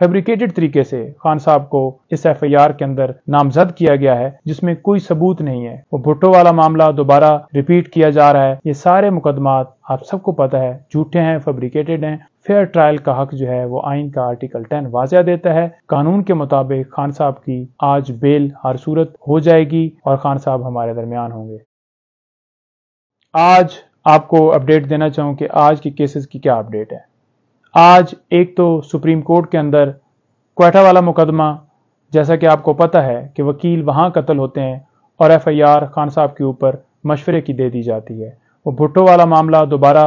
fabricated तरीके से खान साहब को इस आर के अंदर नामजद किया गया है जिसमें कोई सबूत नहीं है वो भुट्टो वाला मामला दोबारा रिपीट किया जा रहा है ये सारे मुकदमात आप सबको पता है झूठे हैं फेब्रिकेटेड हैं फेयर ट्रायल का हक जो है वो आइन का आर्टिकल टेन वाजिया देता है कानून के मुताबिक खान साहब की आज बेल हर सूरत हो जाएगी और खान साहब हमारे दरमियान होंगे आज आपको अपडेट देना चाहूँ कि आज की केसेस की क्या अपडेट है आज एक तो सुप्रीम कोर्ट के अंदर क्वेटा वाला मुकदमा जैसा कि आपको पता है कि वकील वहां कत्ल होते हैं और आर खान साहब के ऊपर मशवरे की दे दी जाती है वो भुट्टो वाला मामला दोबारा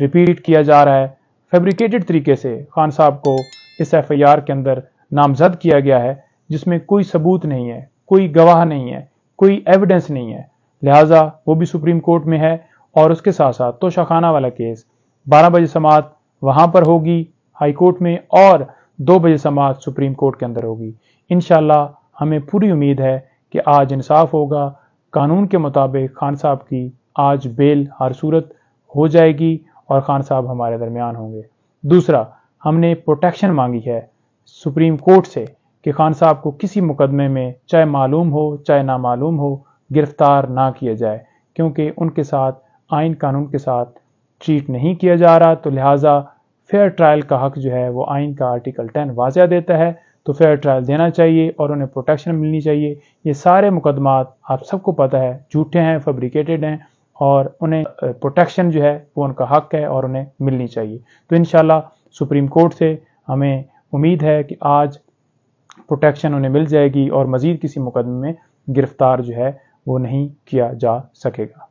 रिपीट किया जा रहा है फेब्रिकेटेड तरीके से खान साहब को इस आर के अंदर नामजद किया गया है जिसमें कोई सबूत नहीं है कोई गवाह नहीं है कोई एविडेंस नहीं है लिहाजा वो भी सुप्रीम कोर्ट में है और उसके साथ साथ तोशाखाना वाला केस 12 बजे समाप्त वहां पर होगी हाईकोर्ट में और दो बजे समाज सुप्रीम कोर्ट के अंदर होगी इन हमें पूरी उम्मीद है कि आज इंसाफ होगा कानून के मुताबिक खान साहब की आज बेल हर सूरत हो जाएगी और खान साहब हमारे दरमियान होंगे दूसरा हमने प्रोटेक्शन मांगी है सुप्रीम कोर्ट से कि खान साहब को किसी मुकदमे में चाहे मालूम हो चाहे ना मालूम हो गिरफ्तार ना किया जाए क्योंकि उनके साथ आइन कानून के साथ ट्रीट नहीं किया जा रहा तो लिहाजा फेयर ट्रायल का हक जो है वो आइन का आर्टिकल टेन वाजिया देता है तो फेयर ट्रायल देना चाहिए और उन्हें प्रोटेक्शन मिलनी चाहिए ये सारे मुकदमा आप सबको पता है झूठे हैं फेब्रिकेटेड हैं और उन्हें प्रोटेक्शन जो है वो उनका हक है और उन्हें मिलनी चाहिए तो इन सुप्रीम कोर्ट से हमें उम्मीद है कि आज प्रोटेक्शन उन्हें मिल जाएगी और मज़ीद किसी मुकदमे में गिरफ्तार जो है वो नहीं किया जा सकेगा